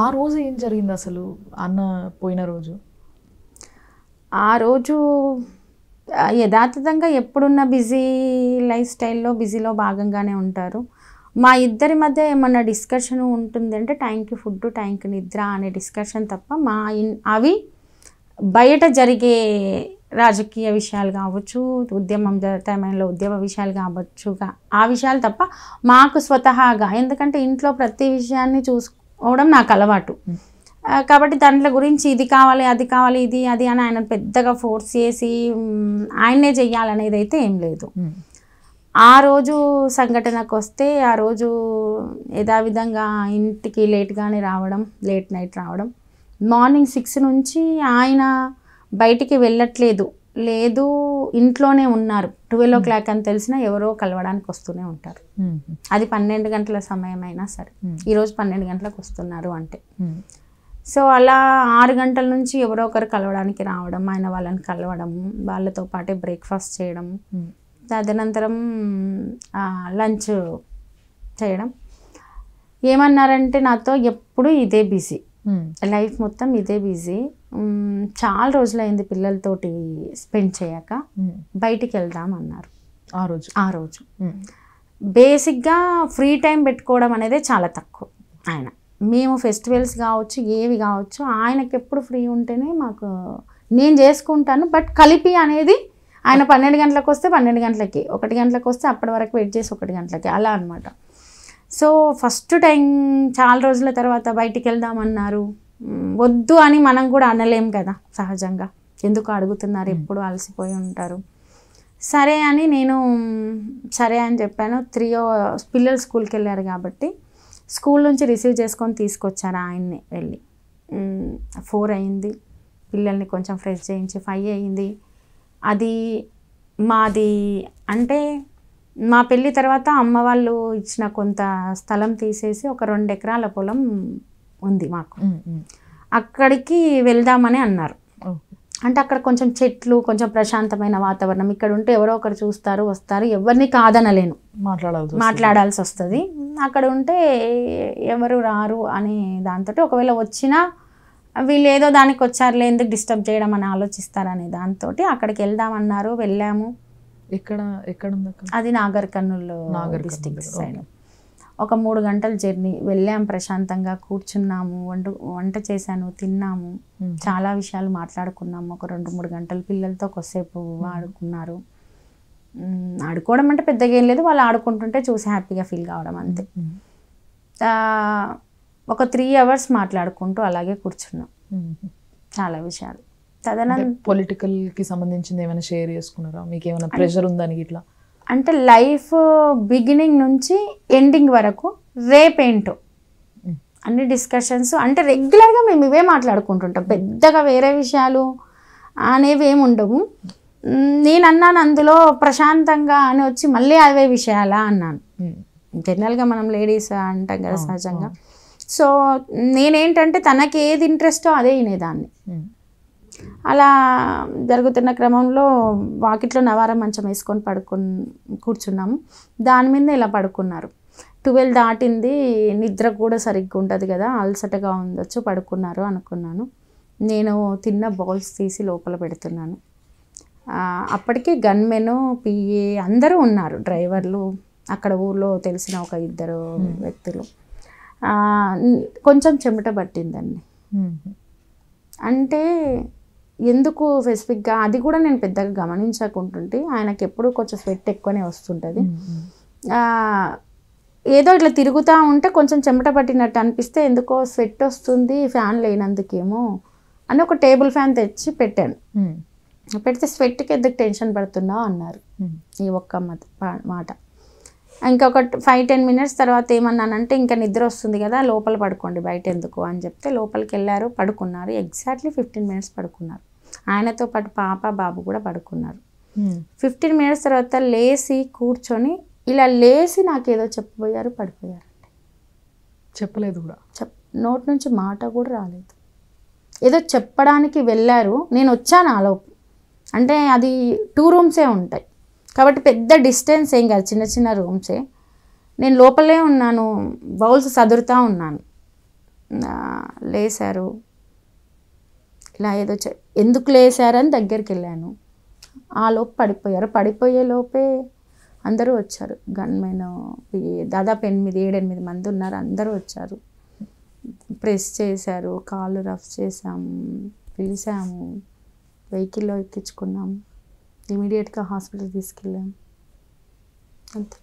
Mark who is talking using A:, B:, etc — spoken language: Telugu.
A: ఆ రోజు ఏం జరిగింది అసలు అన్న పోయిన రోజు ఆ రోజు యథాతథంగా ఎప్పుడున్న బిజీ లైఫ్ స్టైల్లో బిజీలో భాగంగానే ఉంటారు మా ఇద్దరి మధ్య ఏమన్నా డిస్కషన్ ఉంటుంది అంటే టైంకి ఫుడ్ టైంకి నిద్ర అనే డిస్కషన్ తప్ప మా ఇన్ అవి బయట జరిగే రాజకీయ విషయాలు కావచ్చు ఉద్యమం టైంలో ఉద్యమ విషయాలు కావచ్చు ఆ విషయాలు తప్ప మాకు స్వతహాగా ఎందుకంటే ఇంట్లో ప్రతి విషయాన్ని చూసు పోవడం నాకు అలవాటు కాబట్టి దాంట్లో గురించి ఇది కావాలి అది కావాలి ఇది అది అని ఆయన పెద్దగా ఫోర్స్ చేసి ఆయనే చెయ్యాలనేది అయితే ఏం లేదు ఆ రోజు సంఘటనకు వస్తే ఆ రోజు యథావిధంగా ఇంటికి లేట్గానే రావడం లేట్ నైట్ రావడం మార్నింగ్ సిక్స్ నుంచి ఆయన బయటికి వెళ్ళట్లేదు లేదు ఇంట్లోనే ఉన్నారు ట్వెల్వ్ ఓ క్లాక్ అని తెలిసినా ఎవరో కలవడానికి వస్తూనే ఉంటారు అది పన్నెండు గంటల సమయం అయినా సరే ఈరోజు పన్నెండు గంటలకు వస్తున్నారు అంటే సో అలా ఆరు గంటల నుంచి ఎవరో ఒకరు కలవడానికి రావడం ఆయన వాళ్ళని కలవడం వాళ్ళతో పాటే బ్రేక్ఫాస్ట్ చేయడం తదనంతరం లంచ్ చేయడం ఏమన్నారంటే నాతో ఎప్పుడు ఇదే బిజీ లైఫ్ మొత్తం ఇదే బిజీ చాలా రోజులైంది పిల్లలతోటి స్పెండ్ చేయక బయటికి వెళ్దాం అన్నారు ఆ రోజు ఆ రోజు బేసిక్గా ఫ్రీ టైం పెట్టుకోవడం అనేది చాలా తక్కువ ఆయన మేము ఫెస్టివల్స్ కావచ్చు ఏవి కావచ్చు ఆయనకి ఎప్పుడు ఫ్రీ ఉంటేనే మాకు నేను చేసుకుంటాను బట్ కలిపి అనేది ఆయన పన్నెండు గంటలకు వస్తే పన్నెండు గంటలకి ఒకటి గంటలకు వస్తే అప్పటి వరకు వెయిట్ చేసి ఒకటి గంటలకి అలా అనమాట సో ఫస్ట్ టైం చాలా రోజుల తర్వాత బయటికి వెళ్దామన్నారు వద్దు అని మనం కూడా అనలేం కదా సహజంగా ఎందుకు అడుగుతున్నారు ఎప్పుడు అలసిపోయి ఉంటారు సరే అని నేను సరే అని చెప్పాను త్రీ పిల్లలు స్కూల్కి వెళ్ళారు కాబట్టి స్కూల్ నుంచి రిసీవ్ చేసుకొని తీసుకొచ్చారు ఆయన్ని వెళ్ళి ఫోర్ అయింది పిల్లల్ని కొంచెం ఫ్రెష్ చేయించి ఫైవ్ అయింది అది మాది అంటే మా పెళ్ళి తర్వాత అమ్మ వాళ్ళు ఇచ్చిన కొంత స్థలం తీసేసి ఒక రెండు ఎకరాల పొలం ఉంది మాకు అక్కడికి వెళ్దామని అన్నారు అంటే అక్కడ కొంచెం చెట్లు కొంచెం ప్రశాంతమైన వాతావరణం ఇక్కడ ఉంటే ఎవరో ఒకరు చూస్తారు వస్తారు ఎవరిని కాదనలేను మాట్లాడాల్సి మాట్లాడాల్సి వస్తుంది అక్కడ ఉంటే ఎవరు రారు అని దాంతో ఒకవేళ వచ్చినా వీళ్ళు ఏదో దానికి వచ్చారులే ఎందుకు డిస్టర్బ్ చేయడం అని ఆలోచిస్తారనే దాంతో అక్కడికి వెళ్దామన్నారు వెళ్ళాము ఎక్కడ ఎక్కడ అది నాగర్ కర్నూలు డిస్టిక్ సైడ్ ఒక మూడు గంటల జర్నీ వెళ్ళాం ప్రశాంతంగా కూర్చున్నాము వంట వంట చేశాను తిన్నాము చాలా విషయాలు మాట్లాడుకున్నాము ఒక రెండు మూడు గంటలు పిల్లలతో కొద్దిసేపు ఆడుకున్నారు ఆడుకోవడం అంటే పెద్దగా ఏం లేదు వాళ్ళు ఆడుకుంటుంటే చూసి హ్యాపీగా ఫీల్ కావడం అంతే ఒక త్రీ అవర్స్ మాట్లాడుకుంటూ అలాగే కూర్చున్నాం చాలా విషయాలు తదనంతరం పొలిటికల్కి సంబంధించింది ఏమైనా షేర్ చేసుకున్నారా మీకు ఏమైనా ప్రెషర్ ఉందని ఇట్లా అంటే లైఫ్ బిగినింగ్ నుంచి ఎండింగ్ వరకు రేపేంటో అన్ని డిస్కషన్స్ అంటే రెగ్యులర్గా మేము ఇవే మాట్లాడుకుంటుంటాం పెద్దగా వేరే విషయాలు అనేవి ఏమి ఉండవు నేను అన్నాను అందులో ప్రశాంతంగా అని వచ్చి మళ్ళీ అవే విషయాలా అన్నాను జనరల్గా మనం లేడీస్ అంటాం కదా సహజంగా సో నేనేంటంటే తనకి ఏది ఇంట్రెస్టో అదే వినేదాన్ని అలా జరుగుతున్న క్రమంలో వాకిట్లో నవారం మంచం వేసుకొని పడుకు కూర్చున్నాము దాని మీద ఇలా పడుకున్నారు ట్వెల్వ్ దాటింది నిద్ర కూడా సరిగ్గా ఉండదు కదా అలసటగా ఉండొచ్చు పడుకున్నారు అనుకున్నాను నేను తిన్న బాల్స్ తీసి లోపల పెడుతున్నాను అప్పటికే గన్మెన్ పిఏ అందరూ ఉన్నారు డ్రైవర్లు అక్కడ ఊర్లో తెలిసిన ఒక ఇద్దరు వ్యక్తులు కొంచెం చెమట పట్టిందండి అంటే ఎందుకు స్పెసిఫిక్గా అది కూడా నేను పెద్దగా గమనించకుంటుంటే ఆయనకి ఎప్పుడు కొంచెం స్వెట్ ఎక్కువనే వస్తుంటుంది ఏదో ఇట్లా తిరుగుతూ ఉంటే కొంచెం చెమట పట్టినట్టు అనిపిస్తే ఎందుకో స్వెట్ వస్తుంది ఫ్యాన్ లేనందుకేమో అని ఒక టేబుల్ ఫ్యాన్ తెచ్చి పెట్టాను పెడితే స్వెట్కి ఎందుకు టెన్షన్ పడుతున్నావు అన్నారు ఈ ఒక్క మాట ఇంకా ఒక ఫైవ్ టెన్ మినిట్స్ తర్వాత ఏమన్నానంటే ఇంకా నిద్ర వస్తుంది కదా లోపల పడుకోండి బయట ఎందుకు అని చెప్తే లోపలికి వెళ్ళారు పడుకున్నారు ఎగ్జాక్ట్లీ ఫిఫ్టీన్ మినిట్స్ పడుకున్నారు ఆయనతో పాటు పాప బాబు కూడా పడుకున్నారు ఫిఫ్టీన్ మినిట్స్ తర్వాత లేచి కూర్చొని ఇలా లేచి నాకేదో చెప్పబోయారు పడిపోయారు చెప్పలేదు కూడా చెప్ నోటి నుంచి మాట కూడా రాలేదు ఏదో చెప్పడానికి వెళ్ళారు నేను వచ్చాను ఆలోపు అంటే అది టూ రూమ్సే ఉంటాయి కాబట్టి పెద్ద డిస్టెన్స్ ఏం కాదు చిన్న చిన్న రూమ్సే నేను లోపలే ఉన్నాను బౌల్స్ సదురుతూ ఉన్నాను లేశారు ఇట్లా ఏదో ఎందుకు లేసారని దగ్గరికి వెళ్ళాను ఆ లోపు పడిపోయారు పడిపోయే లోపే అందరూ వచ్చారు గన్మెన్ దాదాపు ఎనిమిది ఏడెనిమిది మంది ఉన్నారు అందరూ వచ్చారు ప్రెస్ చేశారు కాళ్ళు రఫ్ చేసాము పిలిచాము వెహికల్లో ఎక్కించుకున్నాము ఇమీడియట్గా హాస్పిటల్ తీసుకెళ్ళాము అంతే